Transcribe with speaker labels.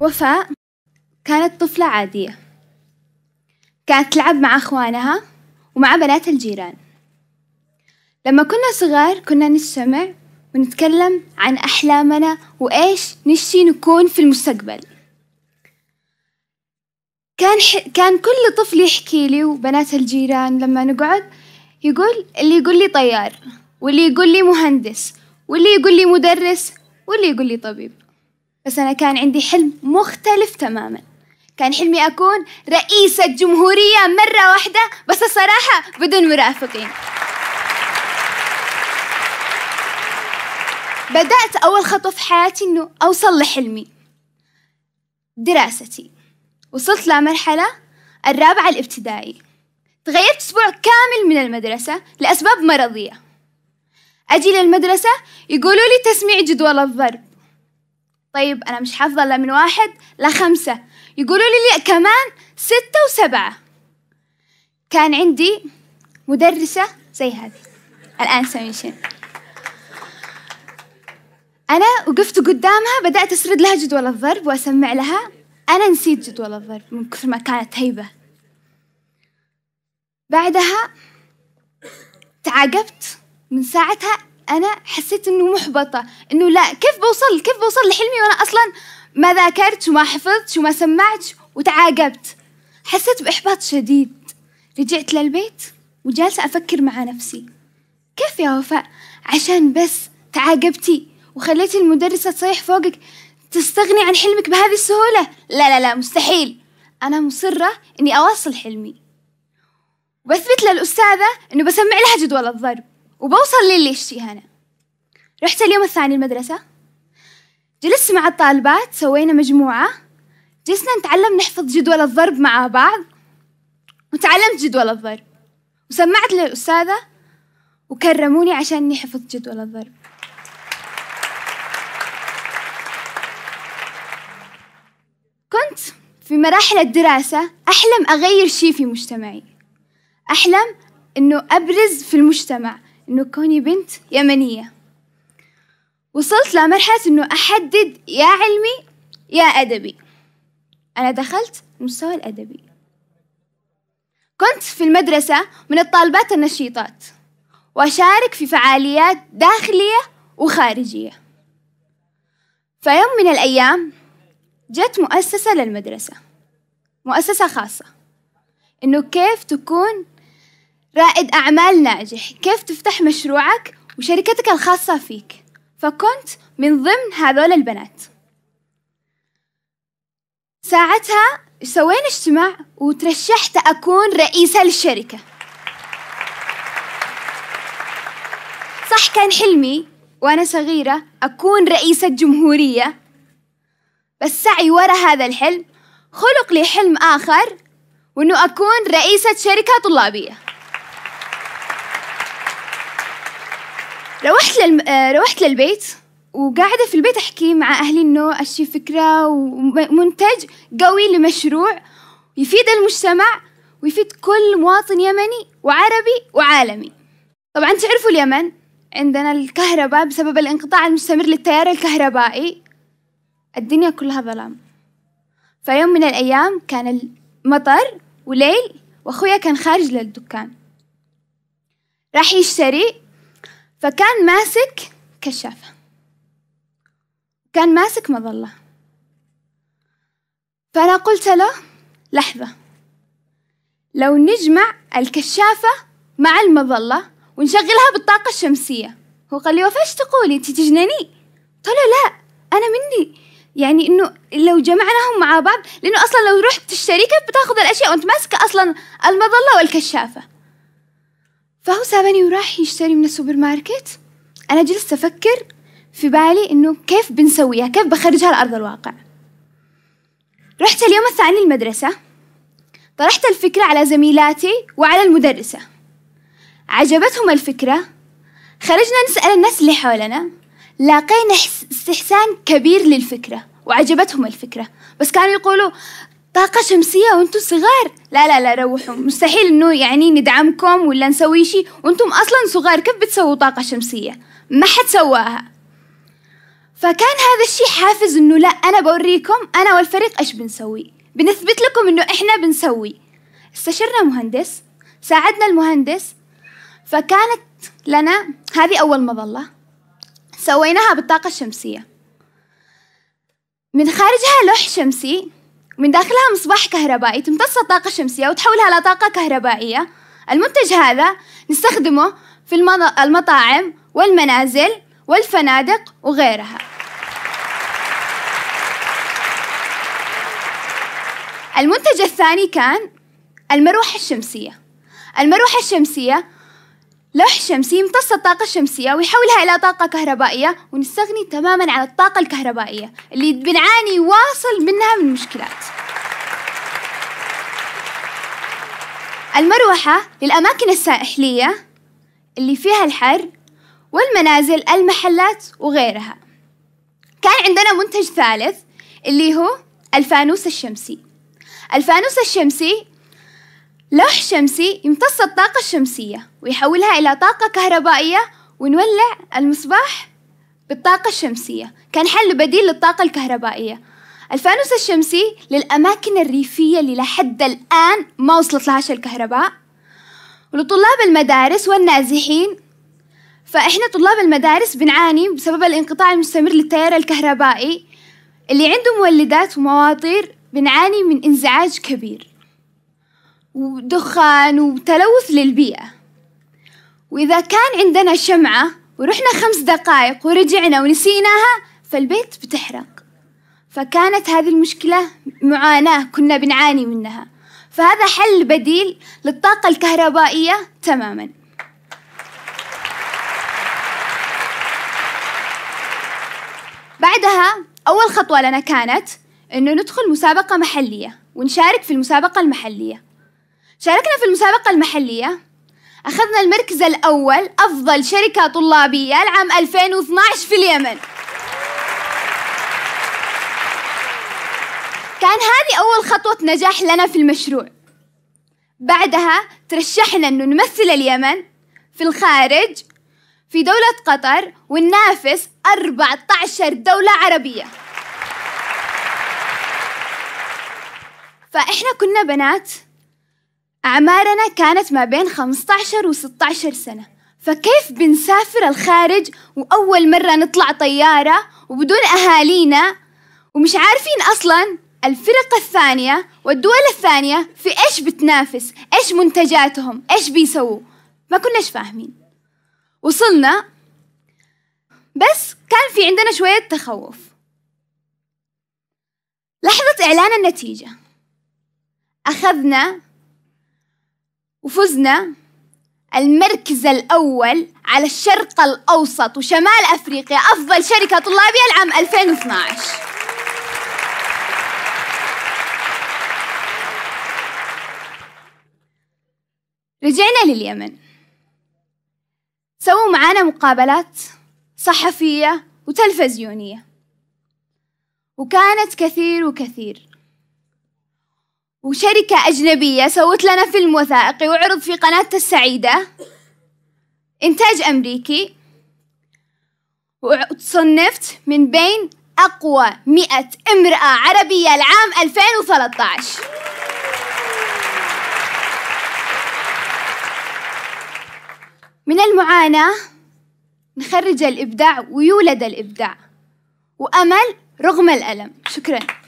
Speaker 1: وفاء كانت طفلة عادية كانت تلعب مع أخوانها ومع بنات الجيران لما كنا صغار كنا نجتمع ونتكلم عن أحلامنا وإيش نشي نكون في المستقبل كان ح... كان كل طفل يحكي لي وبنات الجيران لما نقعد يقول اللي يقول لي طيار واللي يقول لي مهندس واللي يقول لي مدرس واللي يقول لي طبيب بس أنا كان عندي حلم مختلف تماما كان حلمي أكون رئيسة جمهورية مرة واحدة بس الصراحة بدون مرافقين بدأت أول خطوة في حياتي إنه أوصل لحلمي دراستي وصلت لمرحلة الرابعة الابتدائي تغيرت أسبوع كامل من المدرسة لأسباب مرضية أجي للمدرسة يقولوا لي تسميع جدول الضرب طيب أنا مش حافظة لا من واحد لخمسة يقولوا لي لا كمان ستة وسبعة كان عندي مدرسة زي هذه الآن سميشن أنا وقفت قدامها بدأت أسرد لها جدول الضرب وأسمع لها أنا نسيت جدول الضرب من كثر ما كانت هيبة بعدها تعاقبت من ساعتها انا حسيت انه محبطه انه لا كيف بوصل كيف بوصل لحلمي وانا اصلا ما ذاكرت وما حفظت وما سمعت وتعاقبت حسيت باحباط شديد رجعت للبيت وجالسه افكر مع نفسي كيف يا وفاء عشان بس تعاقبتي وخليتي المدرسه تصيح فوقك تستغني عن حلمك بهذه السهوله لا لا لا مستحيل انا مصره اني اوصل حلمي وبثبت للاستاذه انه بسمع لها جدول الضرب وبوصل للي يشتي هنا رحت اليوم الثاني المدرسة جلست مع الطالبات سوينا مجموعة جلسنا نتعلم نحفظ جدول الضرب مع بعض وتعلمت جدول الضرب وسمعت للأستاذة وكرموني عشان إني حفظت جدول الضرب كنت في مراحل الدراسة أحلم أغير شي في مجتمعي أحلم إنه أبرز في المجتمع إنه كوني بنت يمنية وصلت لمرحلة إنه أحدد يا علمي يا أدبي أنا دخلت المستوى الأدبي كنت في المدرسة من الطالبات النشيطات وأشارك في فعاليات داخلية وخارجية فيوم من الأيام جت مؤسسة للمدرسة مؤسسة خاصة إنه كيف تكون رائد أعمال ناجح كيف تفتح مشروعك وشركتك الخاصة فيك فكنت من ضمن هذول البنات ساعتها سوينا اجتماع وترشحت أكون رئيسة للشركة صح كان حلمي وأنا صغيرة أكون رئيسة جمهورية بس سعي ورا هذا الحلم خلق لي حلم آخر وأنه أكون رئيسة شركة طلابية روحت للم... آه، روحت للبيت وقاعدة في البيت أحكي مع أهلي إنه أشي فكرة ومنتج قوي لمشروع يفيد المجتمع ويفيد كل مواطن يمني وعربي وعالمي طبعا تعرفوا اليمن عندنا الكهرباء بسبب الانقطاع المستمر للتيار الكهربائي الدنيا كلها ظلام فيوم من الأيام كان المطر وليل وأخويا كان خارج للدكان راح يشتري فكان ماسك كشافة كان ماسك مظلة فأنا قلت له لحظة لو نجمع الكشافة مع المظلة ونشغلها بالطاقة الشمسية هو قال لي وفاش تقولي انت تجنني قلت له لا انا مني يعني انه لو جمعناهم مع بعض لانه اصلا لو رحت الشركة بتاخذ الاشياء وانت ماسكة اصلا المظلة والكشافة فهو سابني وراح يشتري من السوبر ماركت انا جلست افكر في بالي انه كيف بنسويها كيف بخرجها لارض الواقع رحت اليوم الثاني المدرسه طرحت الفكره على زميلاتي وعلى المدرسه عجبتهم الفكره خرجنا نسال الناس اللي حولنا لقينا استحسان كبير للفكره وعجبتهم الفكره بس كانوا يقولوا طاقه شمسيه وانتم صغار لا لا لا روحوا مستحيل انه يعني ندعمكم ولا نسوي شيء وانتم اصلا صغار كيف بتسووا طاقة شمسية ما حد سواها فكان هذا الشيء حافز انه لا انا بوريكم انا والفريق ايش بنسوي بنثبت لكم انه احنا بنسوي استشرنا مهندس ساعدنا المهندس فكانت لنا هذه اول مظلة سويناها بالطاقة الشمسية من خارجها لوح شمسي من داخلها مصباح كهربائي تمتص الطاقة الشمسية وتحولها لطاقة كهربائية المنتج هذا نستخدمه في المطاعم والمنازل والفنادق وغيرها المنتج الثاني كان المروحة الشمسية المروحة الشمسية لوح شمسي يمتص الطاقة الشمسية ويحولها إلى طاقة كهربائية ونستغني تماما عن الطاقة الكهربائية اللي بنعاني واصل منها من مشكلات المروحة للأماكن الساحلية اللي فيها الحر والمنازل المحلات وغيرها كان عندنا منتج ثالث اللي هو الفانوس الشمسي الفانوس الشمسي لوح شمسي يمتص الطاقة الشمسية ويحولها إلى طاقة كهربائية ونولع المصباح بالطاقة الشمسية كان حل بديل للطاقة الكهربائية الفانوس الشمسي للأماكن الريفية اللي لحد الآن ما وصلت لهاش الكهرباء ولطلاب المدارس والنازحين فإحنا طلاب المدارس بنعاني بسبب الانقطاع المستمر للتيار الكهربائي اللي عنده مولدات ومواطير بنعاني من انزعاج كبير ودخان وتلوث للبيئة وإذا كان عندنا شمعة ورحنا خمس دقائق ورجعنا ونسيناها فالبيت بتحرق فكانت هذه المشكلة معاناة كنا بنعاني منها فهذا حل بديل للطاقة الكهربائية تماما بعدها أول خطوة لنا كانت أنه ندخل مسابقة محلية ونشارك في المسابقة المحلية شاركنا في المسابقة المحلية أخذنا المركز الأول أفضل شركة طلابية العام 2012 في اليمن كان هذه أول خطوة نجاح لنا في المشروع بعدها ترشحنا أنه نمثل اليمن في الخارج في دولة قطر وننافس 14 دولة عربية فإحنا كنا بنات أعمارنا كانت ما بين 15 و 16 سنة فكيف بنسافر الخارج وأول مرة نطلع طيارة وبدون أهالينا ومش عارفين أصلا الفرق الثانية والدول الثانية في إيش بتنافس إيش منتجاتهم إيش بيسووا ما كناش فاهمين وصلنا بس كان في عندنا شوية تخوف لحظة إعلان النتيجة أخذنا وفزنا المركز الأول على الشرق الأوسط وشمال أفريقيا أفضل شركة طلابية العام 2012 رجعنا لليمن سووا معانا مقابلات صحفية وتلفزيونية وكانت كثير وكثير وشركة أجنبية سوت لنا فيلم وثائقي وعرض في قناة السعيدة إنتاج أمريكي وتصنفت من بين أقوى مئة امرأة عربية العام 2013 من المعاناة نخرج الإبداع ويولد الإبداع وأمل رغم الألم شكراً